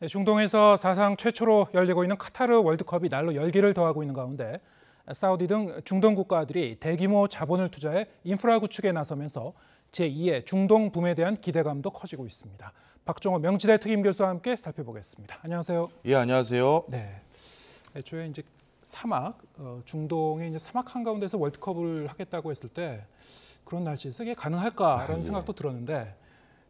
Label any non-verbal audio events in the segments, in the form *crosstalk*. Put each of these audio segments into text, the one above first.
네, 중동에서 사상 최초로 열리고 있는 카타르 월드컵이 날로 열기를 더하고 있는 가운데 사우디 등 중동 국가들이 대규모 자본을 투자해 인프라 구축에 나서면서 제2의 중동 붐에 대한 기대감도 커지고 있습니다. 박종호 명지대 특임 교수와 함께 살펴보겠습니다. 안녕하세요. 예, 안녕하세요. 네. 애초에 이제 사막 어, 중동의 이제 사막 한 가운데서 월드컵을 하겠다고 했을 때 그런 날씨에서 이게 가능할까라는 아, 예. 생각도 들었는데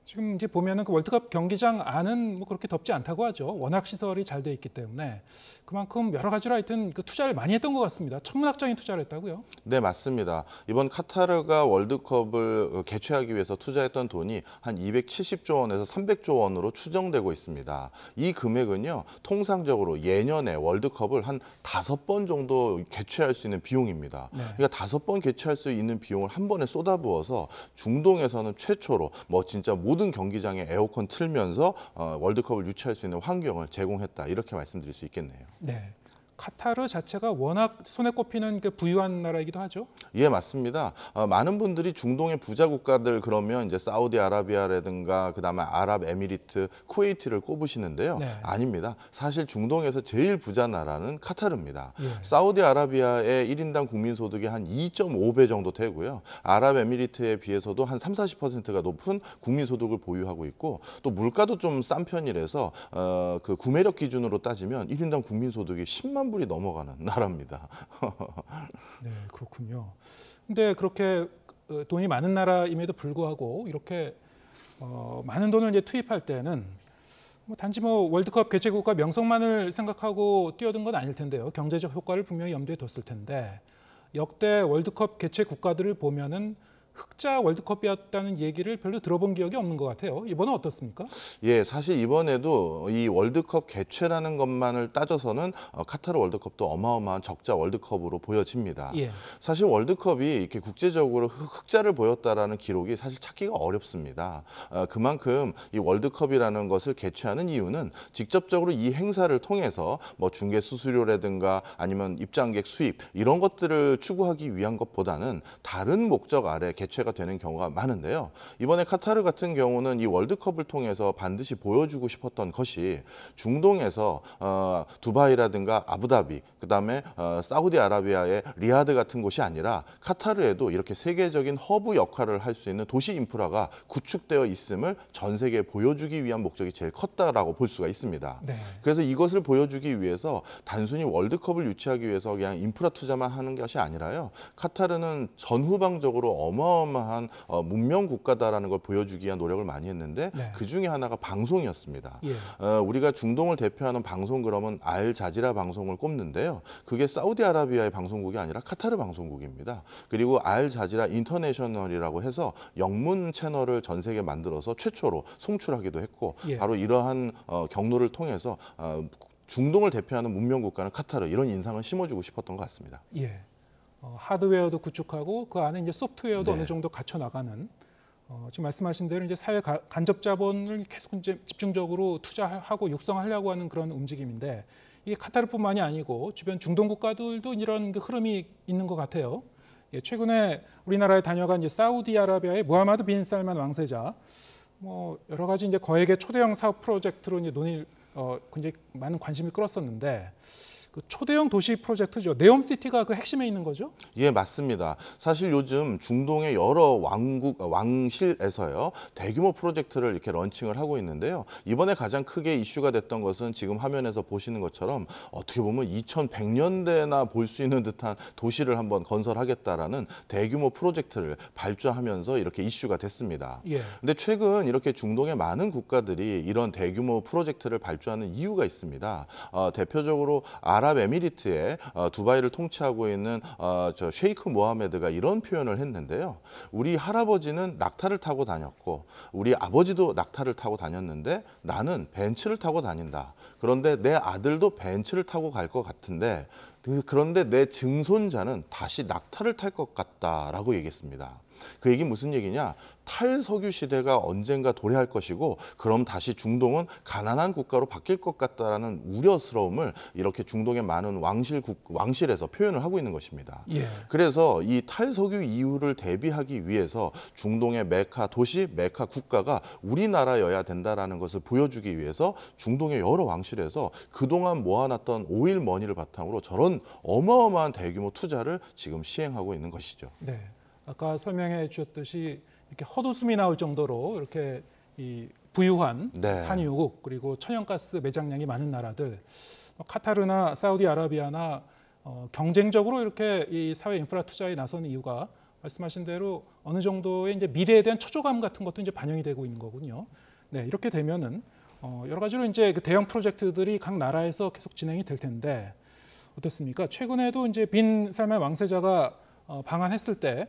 지금 이제 보면은 그 월드컵 경기장 안은 뭐 그렇게 덥지 않다고 하죠. 워낙 시설이 잘돼 있기 때문에 그만큼 여러 가지로 하여튼 그 투자를 많이 했던 것 같습니다. 천문학적인 투자를 했다고요? 네, 맞습니다. 이번 카타르가 월드컵을 개최하기 위해서 투자했던 돈이 한 270조 원에서 300조 원으로 추정되고 있습니다. 이 금액은요, 통상적으로 예년에 월드컵을 한 다섯 번 정도 개최할 수 있는 비용입니다. 네. 그러니까 다섯 번 개최할 수 있는 비용을 한 번에 쏟아부어서 중동에서는 최초로 뭐 진짜 모든 모든 경기장에 에어컨 틀면서 어, 월드컵을 유치할 수 있는 환경을 제공했다 이렇게 말씀드릴 수 있겠네요. 네. 카타르 자체가 워낙 손에 꼽히는 그 부유한 나라이기도 하죠. 예, 맞습니다. 어, 많은 분들이 중동의 부자 국가들 그러면 이제 사우디아라비아라든가 그다음에 아랍에미리트, 쿠웨이트를 꼽으시는데요. 네. 아닙니다. 사실 중동에서 제일 부자 나라는 카타르입니다. 예. 사우디아라비아의 1인당 국민 소득이 한 2.5배 정도 되고요. 아랍에미리트에 비해서도 한 3, 40%가 높은 국민 소득을 보유하고 있고 또 물가도 좀 싼 편이라서 어, 그 구매력 기준으로 따지면 1인당 국민 소득이 10만 천 불이 넘어가는 나라입니다. *laughs* 네, 그렇군요. 근데 그렇게 어, 돈이 많은 나라임에도 불구하고 이렇게 어, 많은 돈을 이제 투입할 때는 뭐 단지 뭐 월드컵 개최국과 명성만을 생각하고 뛰어든 건 아닐 텐데요. 경제적 효과를 분명히 염두에 뒀을 텐데 역대 월드컵 개최 국가들을 보면은 흑자 월드컵이었다는 얘기를 별로 들어본 기억이 없는 것 같아요. 이번은 어떻습니까? 예, 사실 이번에도 이 월드컵 개최라는 것만을 따져서는 어, 카타르 월드컵도 어마어마한 적자 월드컵으로 보여집니다. 예. 사실 월드컵이 이렇게 국제적으로 흑자를 보였다라는 기록이 사실 찾기가 어렵습니다. 어, 그만큼 이 월드컵이라는 것을 개최하는 이유는 직접적으로 이 행사를 통해서 뭐 중개 수수료라든가 아니면 입장객 수입 이런 것들을 추구하기 위한 것보다는 다른 목적 아래 개 대체가 되는 경우가 많은데요. 이번에 카타르 같은 경우는 이 월드컵을 통해서 반드시 보여주고 싶었던 것이 중동에서 어, 두바이라든가 아부다비, 그다음에 어, 사우디아라비아의 리아드 같은 곳이 아니라 카타르에도 이렇게 세계적인 허브 역할을 할 수 있는 도시 인프라가 구축되어 있음을 전 세계에 보여주기 위한 목적이 제일 컸다라고 볼 수가 있습니다. 네. 그래서 이것을 보여주기 위해서 단순히 월드컵을 유치하기 위해서 그냥 인프라 투자만 하는 것이 아니라요. 카타르는 전후방적으로 어마 어마 위험한 어, 문명 국가다라는 걸 보여주기 위한 노력을 많이 했는데 네. 그 중에 하나가 방송이었습니다. 예. 어, 우리가 중동을 대표하는 방송 그러면 알 자지라 방송을 꼽는데요. 그게 사우디아라비아의 방송국이 아니라 카타르 방송국입니다. 그리고 알 자지라 인터내셔널이라고 해서 영문 채널을 전 세계 만들어서 최초로 송출하기도 했고 예. 바로 이러한 어, 경로를 통해서 어, 중동을 대표하는 문명 국가는 카타르 이런 인상을 심어주고 싶었던 것 같습니다. 예. 어, 하드웨어도 구축하고 그 안에 이제 소프트웨어도 네. 어느 정도 갖춰 나가는 어, 지금 말씀하신 대로 이제 사회 가, 간접 자본을 계속 이제 집중적으로 투자하고 육성하려고 하는 그런 움직임인데 이게 카타르뿐만이 아니고 주변 중동 국가들도 이런 그 흐름이 있는 것 같아요. 예, 최근에 우리나라에 다녀간 이제 사우디아라비아의 무하마드 빈 살만 왕세자 뭐 여러 가지 이제 거액의 초대형 사업 프로젝트로 이제 논의 어, 굉장히 많은 관심을 끌었었는데 그 초대형 도시 프로젝트죠. 네옴시티가 그 핵심에 있는 거죠? 예, 맞습니다. 사실 요즘 중동의 여러 왕국 어, 왕실에서요. 대규모 프로젝트를 이렇게 런칭을 하고 있는데요. 이번에 가장 크게 이슈가 됐던 것은 지금 화면에서 보시는 것처럼 어떻게 보면 2100년대나 볼 수 있는 듯한 도시를 한번 건설하겠다라는 대규모 프로젝트를 발주하면서 이렇게 이슈가 됐습니다. 예. 근데 최근 이렇게 중동의 많은 국가들이 이런 대규모 프로젝트를 발주하는 이유가 있습니다. 어, 대표적으로 아 아랍에미리트의 어, 두바이를 통치하고 있는 어, 저 쉐이크 모하메드가 이런 표현을 했는데요. 우리 할아버지는 낙타를 타고 다녔고 우리 아버지도 낙타를 타고 다녔는데 나는 벤츠를 타고 다닌다. 그런데 내 아들도 벤츠를 타고 갈 것 같은데 그, 그런데 내 증손자는 다시 낙타를 탈 것 같다라고 얘기했습니다. 그 얘기 무슨 얘기냐? 탈석유 시대가 언젠가 도래할 것이고 그럼 다시 중동은 가난한 국가로 바뀔 것 같다라는 우려스러움을 이렇게 중동의 많은 왕실 국, 왕실에서 표현을 하고 있는 것입니다. 예. 그래서 이 탈석유 이후를 대비하기 위해서 중동의 메카 도시, 메카 국가가 우리나라여야 된다라는 것을 보여주기 위해서 중동의 여러 왕실에서 그동안 모아놨던 오일 머니를 바탕으로 저런 어마어마한 대규모 투자를 지금 시행하고 있는 것이죠. 네. 아까 설명해 주셨듯이 이렇게 헛웃음이 나올 정도로 이렇게 이 부유한 네. 산유국 그리고 천연가스 매장량이 많은 나라들 뭐 카타르나 사우디아라비아나 어, 경쟁적으로 이렇게 이 사회 인프라 투자에 나서는 이유가 말씀하신 대로 어느 정도의 이제 미래에 대한 초조감 같은 것도 이제 반영이 되고 있는 거군요. 네, 이렇게 되면은 어, 여러 가지로 이제 그 대형 프로젝트들이 각 나라에서 계속 진행이 될 텐데 어떻습니까? 최근에도 이제 빈 살만 왕세자가 어, 방한했을 때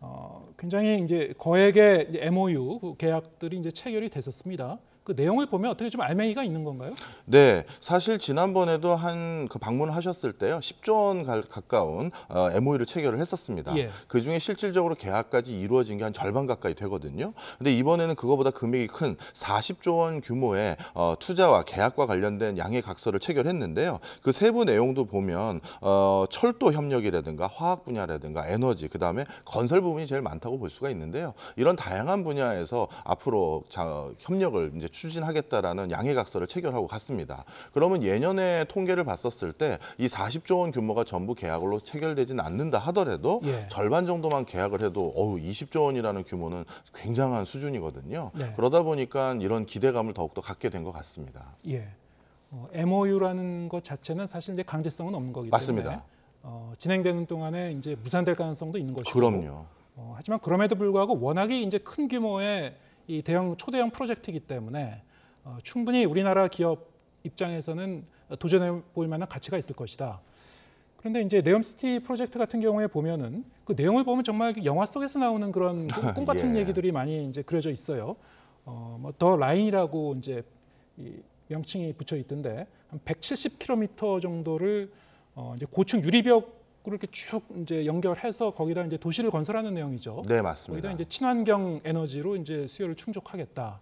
어, 굉장히 이제 거액의 MOU 그 계약들이 이제 체결이 됐었습니다. 그 내용을 보면 어떻게 좀 알맹이가 있는 건가요? 네, 사실 지난번에도 한 그 방문하셨을 때요, 10조 원 가, 가까운 어, MOU를 체결을 했었습니다. 예. 그 중에 실질적으로 계약까지 이루어진 게 한 절반 가까이 되거든요. 근데 이번에는 그거보다 금액이 큰 40조 원 규모의 어, 투자와 계약과 관련된 양해 각서를 체결했는데요. 그 세부 내용도 보면 어, 철도 협력이라든가 화학 분야라든가 에너지, 그 다음에 건설 부분이 제일 많다고 볼 수가 있는데요. 이런 다양한 분야에서 앞으로 자, 협력을 이제 추진하겠다라는 양해각서를 체결하고 갔습니다. 그러면 예년에 통계를 봤었을 때 이 40조 원 규모가 전부 계약으로 체결되지는 않는다 하더라도 예. 절반 정도만 계약을 해도 어우 20조 원이라는 규모는 굉장한 수준이거든요. 네. 그러다 보니까 이런 기대감을 더욱더 갖게 된 것 같습니다. 예. 어, MOU라는 것 자체는 사실 이제 강제성은 없는 거기 맞습니다. 어, 진행되는 동안에 이제 무산될 가능성도 있는 것이고 그럼요. 어, 하지만 그럼에도 불구하고 워낙에 이제 큰 규모의 이 대형 초대형 프로젝트이기 때문에 어, 충분히 우리나라 기업 입장에서는 도전해 볼 만한 가치가 있을 것이다. 그런데 이제 네옴시티 프로젝트 같은 경우에 보면은 그 내용을 보면 정말 그 영화 속에서 나오는 그런 *laughs* 꿈 같은 예. 얘기들이 많이 이제 그려져 있어요. 어, 뭐더 라인이라고 이제 이 명칭이 붙여 있던데 한 170km 정도를 어, 이제 고층 유리벽 입구를 이렇게 쭉 이제 연결해서 거기다 이제 도시를 건설하는 내용이죠. 네, 맞습니다. 거기다 이제 친환경 에너지로 이제 수요를 충족하겠다.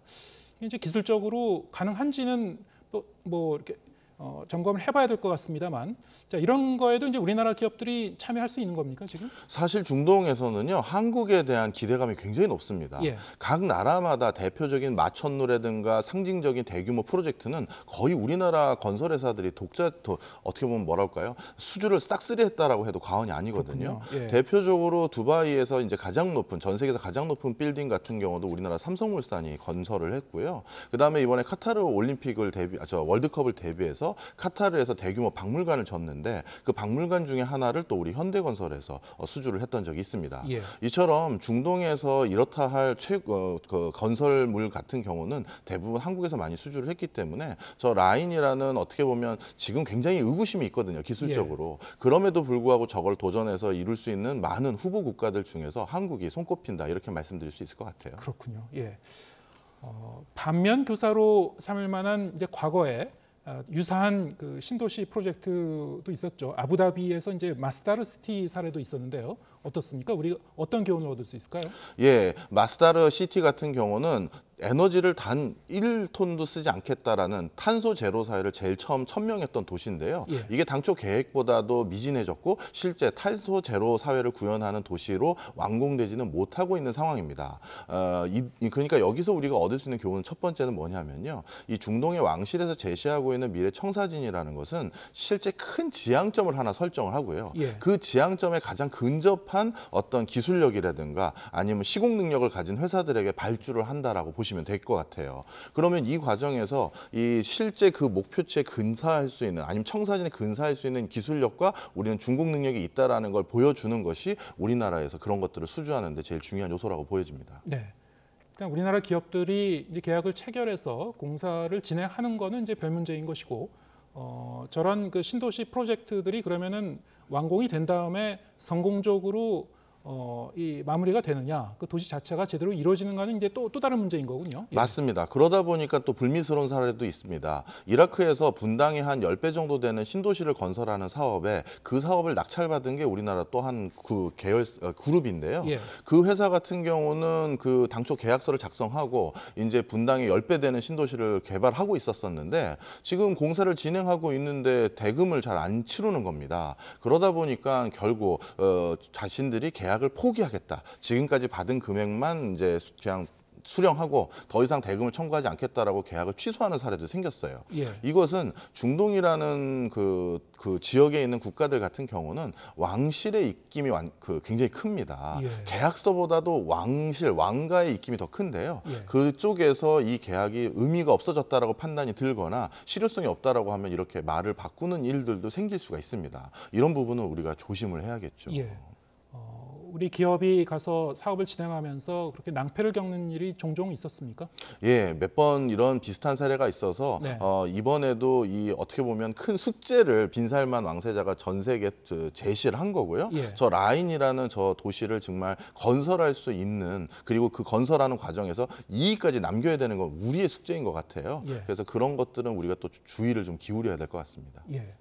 이제 기술적으로 가능한지는 또 뭐 이렇게 어, 점검을 해봐야 될 것 같습니다만 자 이런 거에도 이제 우리나라 기업들이 참여할 수 있는 겁니까 지금? 사실 중동에서는요 한국에 대한 기대감이 굉장히 높습니다. 예. 각 나라마다 대표적인 마천노래든가 상징적인 대규모 프로젝트는 거의 우리나라 건설회사들이 독자 도, 어떻게 보면 뭐랄까요 수주를 싹쓸이했다라고 해도 과언이 아니거든요. 예. 대표적으로 두바이에서 이제 가장 높은 전 세계에서 가장 높은 빌딩 같은 경우도 우리나라 삼성물산이 건설을 했고요. 그다음에 이번에 카타르 올림픽을 대비 아, 저 월드컵을 대비해서 해서 카타르에서 대규모 박물관을 졌는데 그 박물관 중에 하나를 또 우리 현대건설에서 어, 수주를 했던 적이 있습니다. 예. 이처럼 중동에서 이렇다 할 최, 어, 그 건설물 같은 경우는 대부분 한국에서 많이 수주를 했기 때문에 저 라인이라는 어떻게 보면 지금 굉장히 의구심이 있거든요. 기술적으로. 예. 그럼에도 불구하고 저걸 도전해서 이룰 수 있는 많은 후보 국가들 중에서 한국이 손꼽힌다 이렇게 말씀드릴 수 있을 것 같아요. 그렇군요. 예. 어, 반면 교사로 삼을 만한 이제 과거에 아, 유사한 그 신도시 프로젝트도 있었죠. 아부다비에서 이제 마스다르 시티 사례도 있었는데요. 어떻습니까? 우리 어떤 교훈을 얻을 수 있을까요? 예, 마스다르 시티 같은 경우는 에너지를 단 1톤도 쓰지 않겠다라는 탄소 제로 사회를 제일 처음 천명했던 도시인데요. 예. 이게 당초 계획보다도 미진해졌고 실제 탄소 제로 사회를 구현하는 도시로 완공되지는 못하고 있는 상황입니다. 어, 이, 그러니까 여기서 우리가 얻을 수 있는 교훈 첫 번째는 뭐냐면요. 이 중동의 왕실에서 제시하고 있는 미래 청사진이라는 것은 실제 큰 지향점을 하나 설정을 하고요. 예. 그 지향점에 가장 근접한 어떤 기술력이라든가 아니면 시공 능력을 가진 회사들에게 발주를 한다라고 보시면 보시면 될 것 같아요. 그러면 이 과정에서 이 실제 그 목표치에 근사할 수 있는 아니면 청사진에 근사할 수 있는 기술력과 우리는 중국 능력이 있다라는 걸 보여주는 것이 우리나라에서 그런 것들을 수주하는 데 제일 중요한 요소라고 보여집니다. 네. 일단 우리나라 기업들이 이제 계약을 체결해서 공사를 진행하는 거는 이제 별 문제인 것이고 어, 저런 그 신도시 프로젝트들이 그러면은 완공이 된 다음에 성공적으로 어, 이 마무리가 되느냐, 그 도시 자체가 제대로 이루어지는가는 이제 또, 또 다른 문제인 거군요. 예. 맞습니다. 그러다 보니까 또 불미스러운 사례도 있습니다. 이라크에서 분당이 한열 배 정도 되는 신도시를 건설하는 사업에 그 사업을 낙찰받은 게 우리나라 또 한 그 계열, 어, 그룹인데요. 예. 그 회사 같은 경우는 그 당초 계약서를 작성하고 이제 분당이 열배 되는 신도시를 개발하고 있었었는데 지금 공사를 진행하고 있는데 대금을 잘 안 치르는 겁니다. 그러다 보니까 결국 어, 자신들이 계약 계약을 포기하겠다. 지금까지 받은 금액만 이제 그냥 수령하고 더 이상 대금을 청구하지 않겠다라고 계약을 취소하는 사례도 생겼어요. 예. 이것은 중동이라는 그, 그 지역에 있는 국가들 같은 경우는 왕실의 입김이 완, 그 굉장히 큽니다. 예. 계약서보다도 왕실, 왕가의 입김이 더 큰데요. 예. 그쪽에서 이 계약이 의미가 없어졌다라고 판단이 들거나 실효성이 없다라고 하면 이렇게 말을 바꾸는 일들도 생길 수가 있습니다. 이런 부분은 우리가 조심을 해야겠죠. 예. 우리 기업이 가서 사업을 진행하면서 그렇게 낭패를 겪는 일이 종종 있었습니까? 예, 몇 번 이런 비슷한 사례가 있어서 네. 어, 이번에도 이 어떻게 보면 큰 숙제를 빈살만 왕세자가 전 세계 제시를 한 거고요. 예. 저 라인이라는 저 도시를 정말 건설할 수 있는 그리고 그 건설하는 과정에서 이익까지 남겨야 되는 건 우리의 숙제인 것 같아요. 예. 그래서 그런 것들은 우리가 또 주의를 좀 기울여야 될 것 같습니다. 예.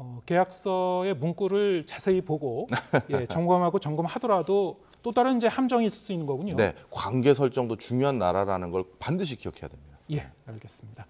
어, 계약서의 문구를 자세히 보고 *laughs* 예, 점검하고 점검하더라도 또 다른 이제 함정이 있을 수 있는 거군요. 네, 관계 설정도 중요한 나라라는 걸 반드시 기억해야 됩니다. 예, 알겠습니다.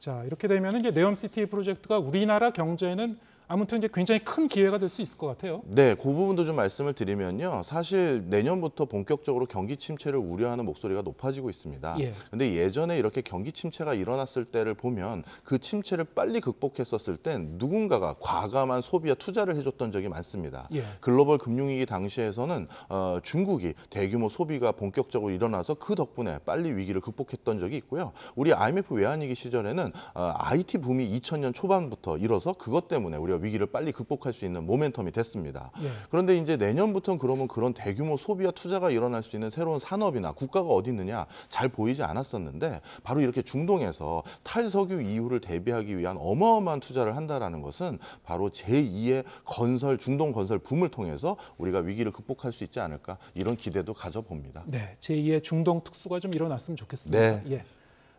자, 이렇게 되면 이제 네옴시티 프로젝트가 우리나라 경제에는 아무튼 이제 굉장히 큰 기회가 될 수 있을 것 같아요. 네, 그 부분도 좀 말씀을 드리면요. 사실 내년부터 본격적으로 경기 침체를 우려하는 목소리가 높아지고 있습니다. 예. 근데 예전에 이렇게 경기 침체가 일어났을 때를 보면 그 침체를 빨리 극복했었을 땐 누군가가 과감한 소비와 투자를 해줬던 적이 많습니다. 예. 글로벌 금융위기 당시에서는 어, 중국이 대규모 소비가 본격적으로 일어나서 그 덕분에 빨리 위기를 극복했던 적이 있고요. 우리 IMF 외환위기 시절에는 어, IT 붐이 2000년 초반부터 일어서 그것 때문에 우리가 위기를 빨리 극복할 수 있는 모멘텀이 됐습니다. 예. 그런데 이제 내년부터는 그러면 그런 대규모 소비와 투자가 일어날 수 있는 새로운 산업이나 국가가 어디 있느냐 잘 보이지 않았었는데 바로 이렇게 중동에서 탈석유 이후를 대비하기 위한 어마어마한 투자를 한다라는 것은 바로 제2의 건설 중동 건설 붐을 통해서 우리가 위기를 극복할 수 있지 않을까 이런 기대도 가져봅니다. 네, 제2의 중동 특수가 좀 일어났으면 좋겠습니다. 네. 예.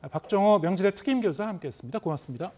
박정호 명지대 특임 교수와 함께했습니다. 고맙습니다.